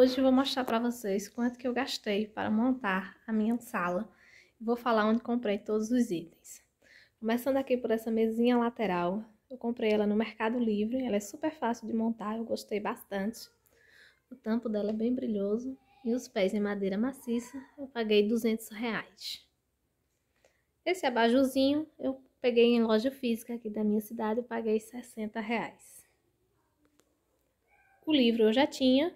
Hoje vou mostrar para vocês quanto que eu gastei para montar a minha sala. Vou falar onde comprei todos os itens. Começando aqui por essa mesinha lateral, eu comprei ela no Mercado Livre, ela é super fácil de montar, eu gostei bastante. O tampo dela é bem brilhoso e os pés em madeira maciça, eu paguei 200 reais. Esse abajuzinho eu peguei em loja física aqui da minha cidade e paguei 60 reais. O livro eu já tinha,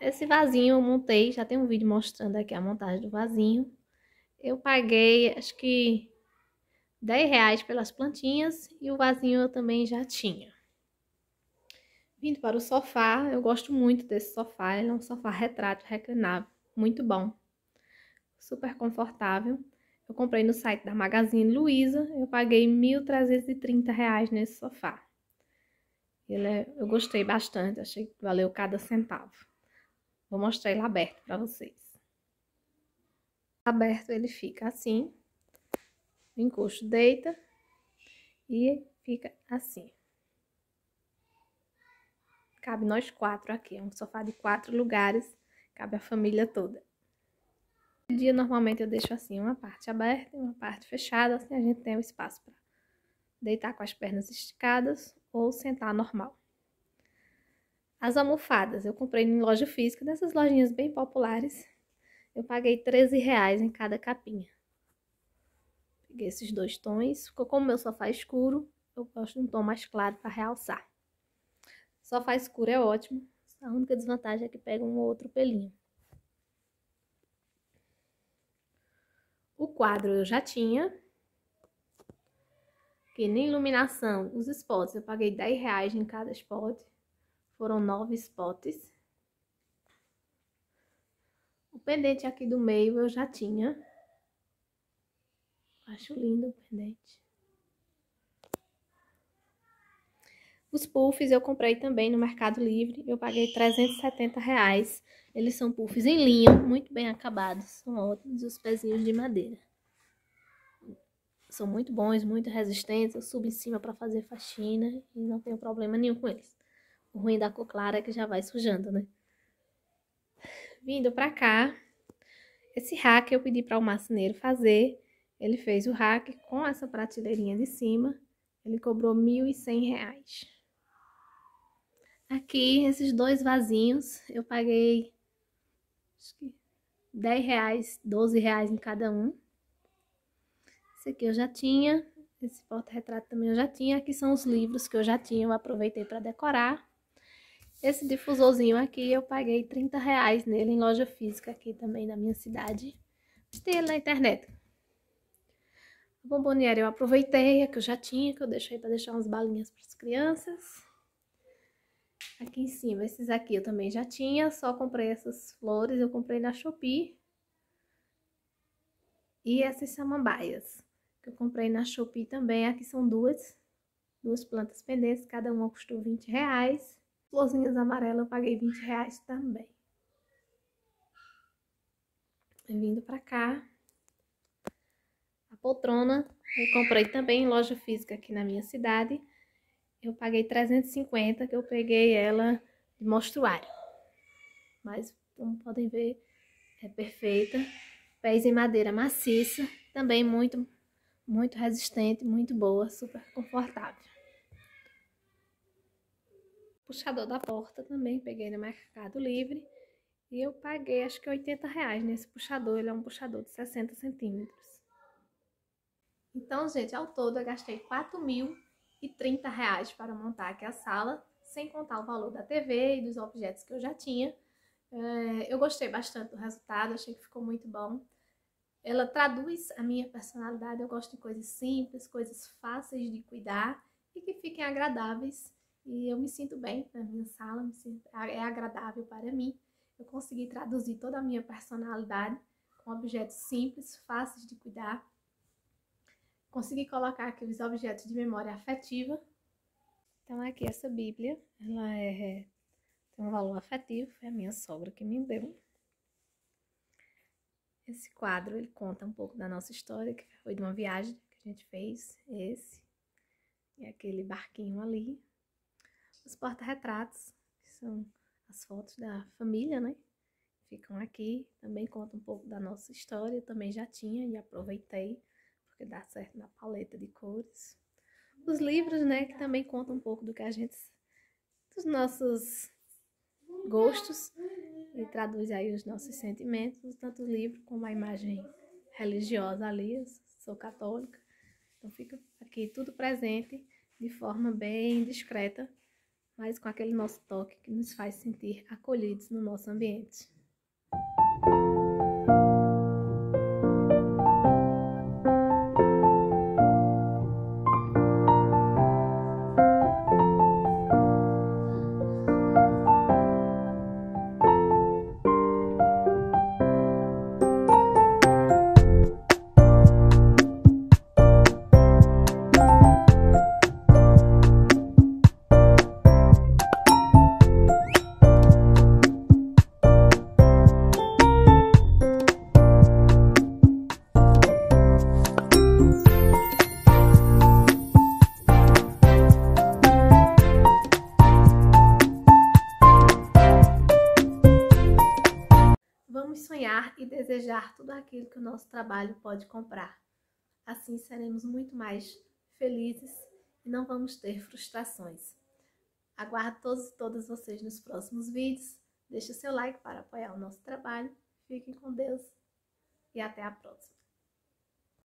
esse vasinho eu montei, já tem um vídeo mostrando aqui a montagem do vasinho. Eu paguei, acho que 10 reais pelas plantinhas e o vasinho eu também já tinha. Vindo para o sofá, eu gosto muito desse sofá, ele é um sofá retrato reclinável, muito bom, super confortável. Eu comprei no site da Magazine Luiza, eu paguei R$ reais nesse sofá. Ele é, eu gostei bastante, achei que valeu cada centavo. Vou mostrar ele aberto para vocês. Aberto ele fica assim. encosto deita e fica assim. Cabe nós quatro aqui, é um sofá de quatro lugares, cabe a família toda. No dia normalmente eu deixo assim, uma parte aberta e uma parte fechada, assim a gente tem o um espaço para deitar com as pernas esticadas ou sentar normal. As almofadas, eu comprei em loja física, dessas lojinhas bem populares. Eu paguei 13 reais em cada capinha. Peguei esses dois tons. Ficou como meu sofá escuro, eu gosto de um tom mais claro para realçar. Sofá escuro é ótimo. A única desvantagem é que pega um ou outro pelinho. O quadro eu já tinha. Que nem iluminação, os spots, eu paguei 10 reais em cada spot. Foram nove spots. O pendente aqui do meio eu já tinha. Acho lindo o pendente. Os puffs eu comprei também no Mercado Livre. Eu paguei 370 reais. Eles são puffs em linho, muito bem acabados. São ótimos. os pezinhos de madeira. São muito bons, muito resistentes. Eu subo em cima para fazer faxina e não tenho problema nenhum com eles. O ruim da cor clara é que já vai sujando, né? Vindo pra cá, esse rack eu pedi para o marceneiro fazer. Ele fez o rack com essa prateleirinha de cima. Ele cobrou R$ 1.100. Aqui, esses dois vasinhos, eu paguei acho que 10 reais, 12 reais em cada um. Esse aqui eu já tinha, esse porta-retrato também eu já tinha. Aqui são os livros que eu já tinha, eu aproveitei para decorar. Esse difusorzinho aqui eu paguei 30 reais nele em loja física aqui também na minha cidade. Tem ele na internet. A tá bomboniere eu aproveitei, a é que eu já tinha, que eu deixei para deixar umas balinhas para as crianças. Aqui em cima, esses aqui eu também já tinha, só comprei essas flores, eu comprei na Shopee. E essas samambaias, que eu comprei na Shopee também, aqui são duas, duas plantas pendentes, cada uma custou 20 reais. Florzinhas amarelas eu paguei 20 reais também. Vindo pra cá, a poltrona eu comprei também em loja física aqui na minha cidade. Eu paguei 350, que eu peguei ela de mostruário. Mas, como podem ver, é perfeita. Pés em madeira maciça, também muito, muito resistente, muito boa, super confortável puxador da porta também, peguei no Mercado Livre. E eu paguei acho que 80 reais nesse puxador, ele é um puxador de 60 centímetros. Então, gente, ao todo eu gastei 4.030 reais para montar aqui a sala, sem contar o valor da TV e dos objetos que eu já tinha. É, eu gostei bastante do resultado, achei que ficou muito bom. Ela traduz a minha personalidade, eu gosto de coisas simples, coisas fáceis de cuidar e que fiquem agradáveis e eu me sinto bem na minha sala, sinto, é agradável para mim. Eu consegui traduzir toda a minha personalidade com objetos simples, fáceis de cuidar. Consegui colocar aqueles objetos de memória afetiva. Então aqui essa Bíblia, ela é tem um valor afetivo, foi é a minha sogra que me deu. Esse quadro, ele conta um pouco da nossa história, que foi de uma viagem que a gente fez, esse. E aquele barquinho ali, os porta-retratos, que são as fotos da família, né? Ficam aqui, também conta um pouco da nossa história, eu também já tinha e aproveitei, porque dá certo na paleta de cores. Os livros, né, que também contam um pouco do que a gente dos nossos gostos e traduz aí os nossos sentimentos, tanto o livro como a imagem religiosa ali, eu sou católica. Então fica aqui tudo presente de forma bem discreta mas com aquele nosso toque que nos faz sentir acolhidos no nosso ambiente. e desejar tudo aquilo que o nosso trabalho pode comprar. Assim seremos muito mais felizes e não vamos ter frustrações. Aguardo todos e todas vocês nos próximos vídeos. Deixe o seu like para apoiar o nosso trabalho. Fiquem com Deus e até a próxima.